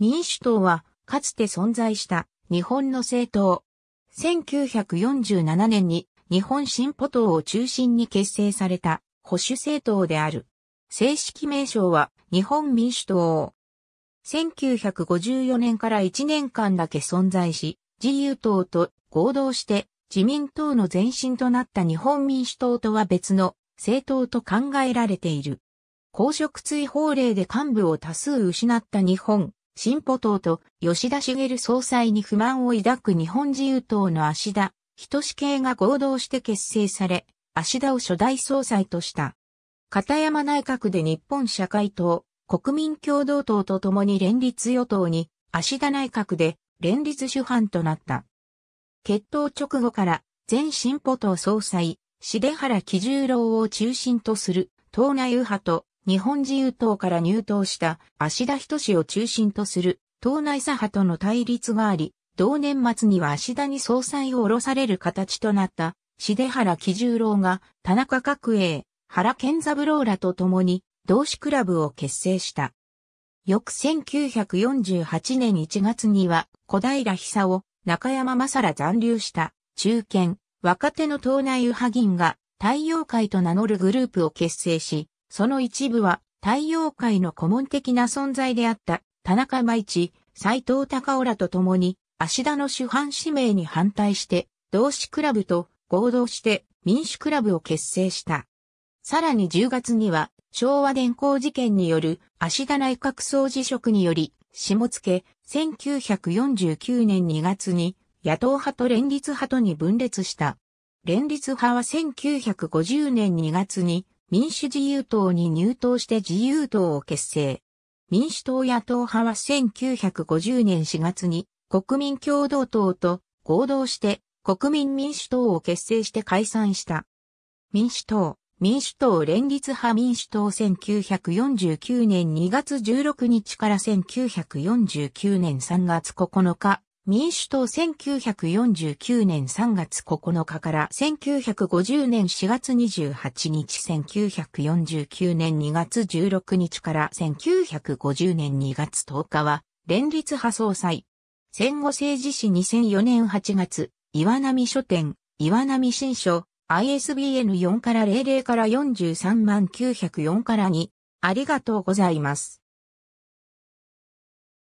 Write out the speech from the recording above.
民主党は、かつて存在した日本の政党。1947年に日本進歩党を中心に結成された保守政党である。正式名称は日本民主党。1954年から1年間だけ存在し、自由党と合同して自民党の前身となった日本民主党とは別の政党と考えられている。公職追放令で幹部を多数失った日本進歩党と吉田茂総裁に不満を抱く日本自由党の芦田、仁系が合同して結成され、芦田を初代総裁とした。片山内閣で日本社会党、国民共同党と共に連立与党に、芦田内閣で連立主犯となった。決闘直後から前進歩党総裁、重原喜十郎を中心とする党内右派と日本自由党から入党した芦田人志を中心とする党内左派との対立があり、同年末には芦田に総裁を下ろされる形となった重原喜十郎が田中角栄、原健三郎らと共に同志クラブを結成した。翌1948年1月には小平久を中山正ら残留した中堅、若手の党内右派議員が太陽会と名乗るグループを結成し、その一部は太陽界の顧問的な存在であった田中舞一、斎藤隆夫らと共に足田の主犯指名に反対して同志クラブと合同して民主クラブを結成した。さらに10月には昭和電工事件による足田内閣総辞職により下野、1949年2月に野党派と連立派とに分裂した。連立派は1950年2月に民主自由党に入党して自由党を結成。民主党野党派は1950年4月に国民共同党と合同して国民民主党を結成して解散した。民主党、民主党連立派民主党1949年2月16日から1949年3月9日、民主党1949年3月9日から1950年4月28日1949年2月16日から1950年2月10日は連立派総裁。戦後政治史2004年8月、岩波書店、岩波新書、ISBN4 から00から43万904から2。ありがとうございます。